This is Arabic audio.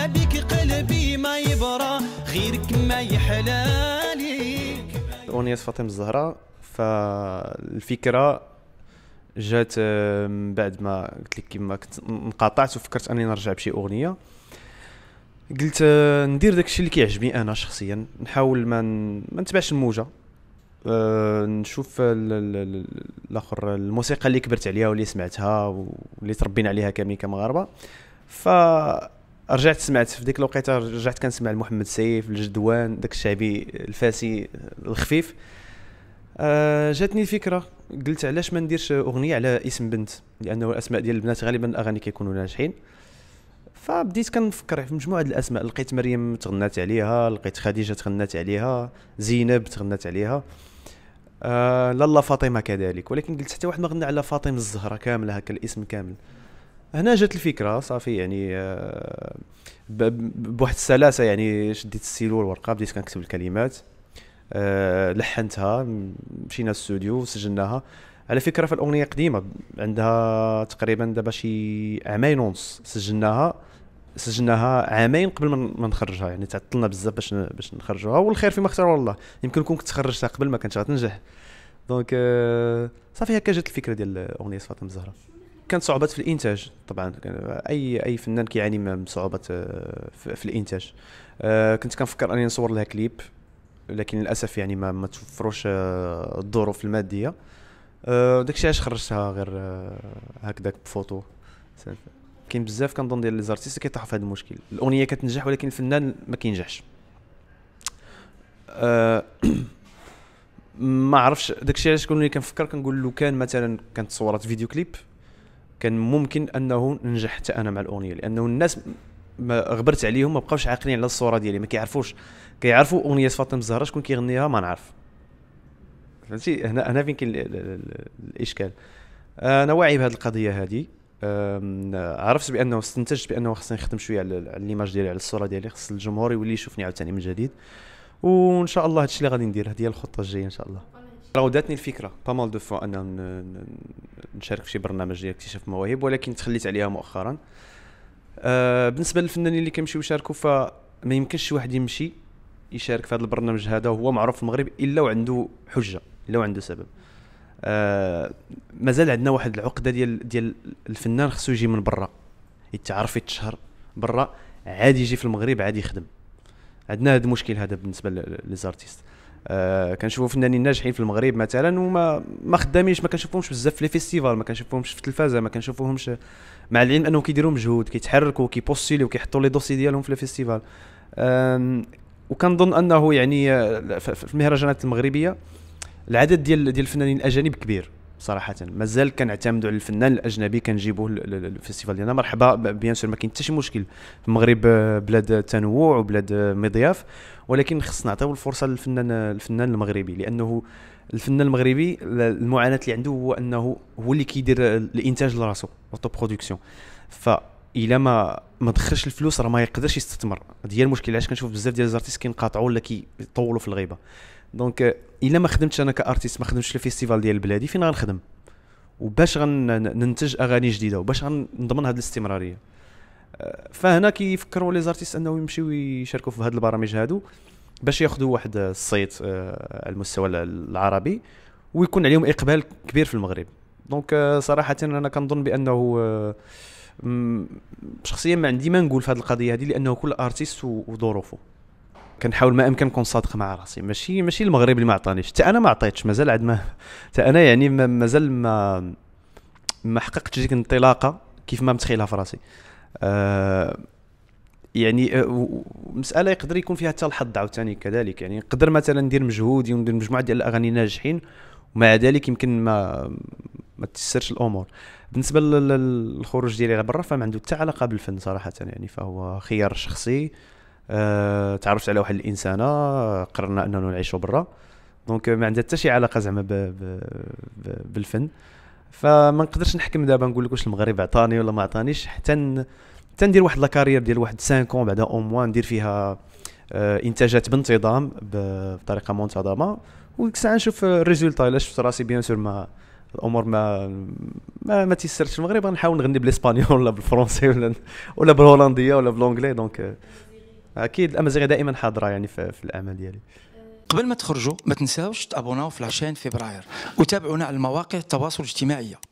على بك قلبي ما يبرى غيرك ما يحلالي أغنية فاطمة الزهراء فالفكرة جات آه، من بعد ما قلت لك كما كنت انقطعت وفكرت اني نرجع بشي اغنيه قلت آه، ندير داكشي اللي كيعجبني انا شخصيا نحاول ما ما نتبعش الموجه أه نشوف الاخر الموسيقى اللي كبرت عليها واللي سمعتها واللي تربينا عليها كاملين كمغاربه ف رجعت سمعت في ديك الوقيته رجعت كنسمع لمحمد سيف الجدوان داك الشعبي الفاسي الخفيف آه جاتني الفكره قلت علاش ما نديرش اغنيه على اسم بنت لانه الاسماء ديال البنات غالبا الاغاني كيكونوا ناجحين فبديت كنفكر في مجموعه الاسماء لقيت مريم تغنات عليها لقيت خديجه تغنات عليها زينب تغنات عليها آه لالا فاطمه كذلك ولكن قلت حتى واحد ما غنى على فاطمه الزهراء كامله هكا الاسم كامل هنا جات الفكره صافي يعني آه، بواحد السلاسه يعني شديت السيلو والورقه بديت كنكتب الكلمات آه، لحنتها مشينا للاستوديو وسجلناها على فكره في الاغنيه قديمه عندها تقريبا دابا شي عامين ونص سجلناها سجلناها عامين قبل ما نخرجها يعني تعطلنا بزاف باش باش نخرجوها والخير فيما اختار الله يمكن كون كنت تخرجتها قبل ما كانتش غتنجح دونك آه، صافي هكا جات الفكره ديال اغنيه فاطمه الزهراء كانت صعوبات في الانتاج طبعا اي اي فنان كيعاني من صعوبات آه، في الانتاج آه، كنت كنفكر اني نصور لها كليب لكن للاسف يعني ما ما توفروش آه، الظروف الماديه داكشي علاش خرجتها غير هكذاك بفوتو كاين بزاف كنظن ديال ليزارتيست كيطيحوا في هذا المشكل الاغنيه كتنجح ولكن الفنان ما كينجحش ما عرفتش داكشي علاش كنولي كنفكر كنقول لو كان مثلا كانت صورت فيديو كليب كان ممكن انه ننجح حتى انا مع الاغنيه لانه الناس ما غبرت عليهم ما بقاوش عاقلين على الصوره ديالي ما كيعرفوش كيعرفوا اغنيه فاطمه الزهراء شكون كيغنيها ما نعرف فهمتي هنا هنا فين كاين الاشكال آه، انا واعي بهذه القضيه هذه عرفت بانه استنتجت بانه خصني نخدم شويه على ليماج ديالي على الصوره ديالي خص الجمهور يولي يشوفني عاوتاني من جديد وان شاء الله هادشي اللي غادي ندير هذه هي الخطه الجايه ان شاء الله راه وداتني الفكره با مال دو فوا ان نشارك في شي برنامج ديال اكتشاف مواهب ولكن تخليت عليها مؤخرا أه بالنسبه للفنانين اللي كيمشيو يشاركوا فما يمكنش شي واحد يمشي يشارك في هذا البرنامج هذا وهو معروف في المغرب الا وعنده حجه الا وعنده سبب آه مازال عندنا واحد العقده ديال ديال الفنان خصو يجي من برا يتعرف يتشهر برا عادي يجي في المغرب عادي يخدم عندنا هذا المشكل هذا بالنسبه للزارتيست آه آه كنشوفوا فنانين ناجحين في المغرب مثلا وما ما خداميش ما كنشوفهمش بزاف في لي فيستيفال ما كنشوفهمش في التلفازه ما كنشوفوهمش مع العلم انهم كيديروا مجهود كيتحركوا كيبوستيلي وكيحطوا لي دوسي ديالهم في لي فيستيفال آه وكنظن انه يعني آه، في المهرجانات المغربيه العدد ديال ديال الفنانين الاجانب كبير صراحه مازال كنعتمدوا على الفنان الاجنبي كنجيبوه للفستيفال ديالنا مرحبا بيان سور ما كاين حتى شي مشكل المغرب آه، بلاد تنوع وبلاد آه، مضياف ولكن خصنا نعطيو الفرصه للفنان آه، الفنان المغربي لانه الفنان المغربي المعاناه اللي عنده هو انه هو اللي كيدير الانتاج لراسو اوتو برودكسيون ف الا ما ما دخلش الفلوس راه ما يقدرش يستثمر هذه هي المشكله علاش كنشوف بزاف ديال الارتيست كينقاطعوا ولا كيطولوا في الغيبه دونك euh, الا ما خدمتش انا كارتيست ما خدمتش في الفيستيفال ديال بلادي فين غنخدم وباش غننتج اغاني جديده وباش غنضمن هذه الاستمراريه آه، فهنا كيفكروا لي زارتيست انهم يمشيو يشاركوا في هذه البرامج هادو باش ياخذوا واحد الصيت آه، على المستوى العربي ويكون عليهم اقبال كبير في المغرب دونك آه، صراحه انا كنظن بانه شخصيا ما عندي ما نقول في هذه القضيه هذه لانه كل ارتيست وظروفه كنحاول ما امكن نكون صادق مع راسي ماشي ماشي المغرب اللي ما عطانيش حتى انا ما عطيتش مازال عاد ما حتى انا يعني مازال ما ما حققتش ديك الانطلاقه كيف ما متخيلها في راسي أه يعني آه، مساله يقدر يكون فيها حتى الحظ عاوتاني كذلك يعني نقدر مثلا ندير مجهودي وندير مجموعه ديال الاغاني ناجحين ومع ذلك يمكن ما ما تسرش الامور بالنسبه للخروج ديالي على برا فما عنده حتى علاقه بالفن صراحه يعني فهو خيار شخصي أه تعرفت على واحد الانسانه آه، قررنا اننا نعيشوا برا دونك ما عندها حتى شي علاقه زعما بالفن فما نقدرش نحكم دابا نقول لك واش المغرب عطاني ولا ما عطانيش حتى حتى ندير واحد لاكارير ديال واحد 5 اون بعدا اون موان ندير فيها آه انتاجات بانتظام بطريقه منتظمه وديك الساعه نشوف الريزولتا الا شفت راسي بيان سور ما الامور ما ما, ما تيسرش المغرب غنحاول نغني بالاسبانيول ولا بالفرنسي ولا ولا بالهولنديه ولا بالانجلي دونك euh, اكيد الامازيغيه دائما حاضره يعني في, في الاعمال ديالي قبل ما تخرجوا ما تنساوش تابوناو في لاشين فبراير وتابعونا على المواقع التواصل الاجتماعي